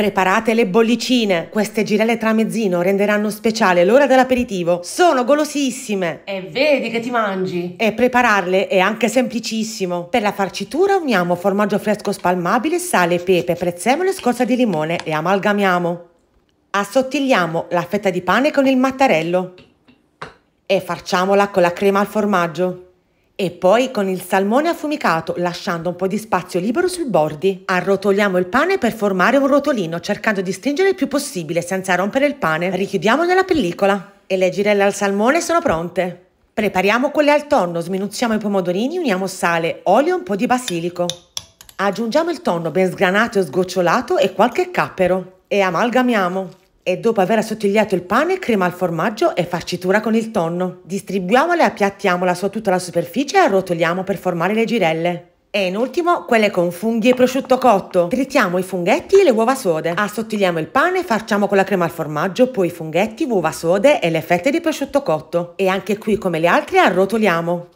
Preparate le bollicine, queste girelle tramezzino renderanno speciale l'ora dell'aperitivo. Sono golosissime! E vedi che ti mangi! E prepararle è anche semplicissimo. Per la farcitura uniamo formaggio fresco spalmabile, sale, pepe, prezzemolo e scorza di limone e amalgamiamo. Assottigliamo la fetta di pane con il mattarello e farciamola con la crema al formaggio. E poi con il salmone affumicato, lasciando un po' di spazio libero sui bordi. Arrotoliamo il pane per formare un rotolino, cercando di stringere il più possibile senza rompere il pane. Richiudiamo nella pellicola. E le girelle al salmone sono pronte. Prepariamo quelle al tonno, sminuzziamo i pomodorini, uniamo sale, olio e un po' di basilico. Aggiungiamo il tonno ben sgranato e sgocciolato e qualche cappero. E amalgamiamo e dopo aver assottigliato il pane, crema al formaggio e farcitura con il tonno. Distribuiamole e appiattiamola su tutta la superficie e arrotoliamo per formare le girelle. E in ultimo quelle con funghi e prosciutto cotto. Tritiamo i funghetti e le uova sode. Assottigliamo il pane, farciamo con la crema al formaggio, poi i funghetti, uova sode e le fette di prosciutto cotto. E anche qui come le altre arrotoliamo.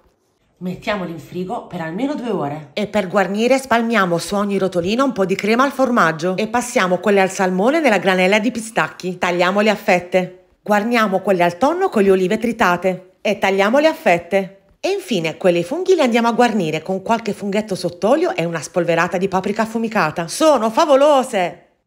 Mettiamoli in frigo per almeno due ore. E per guarnire spalmiamo su ogni rotolino un po' di crema al formaggio e passiamo quelle al salmone nella granella di pistacchi. Tagliamole a fette. Guarniamo quelle al tonno con le olive tritate e tagliamole a fette. E infine quelle ai funghi le andiamo a guarnire con qualche funghetto sott'olio e una spolverata di paprika affumicata. Sono favolose!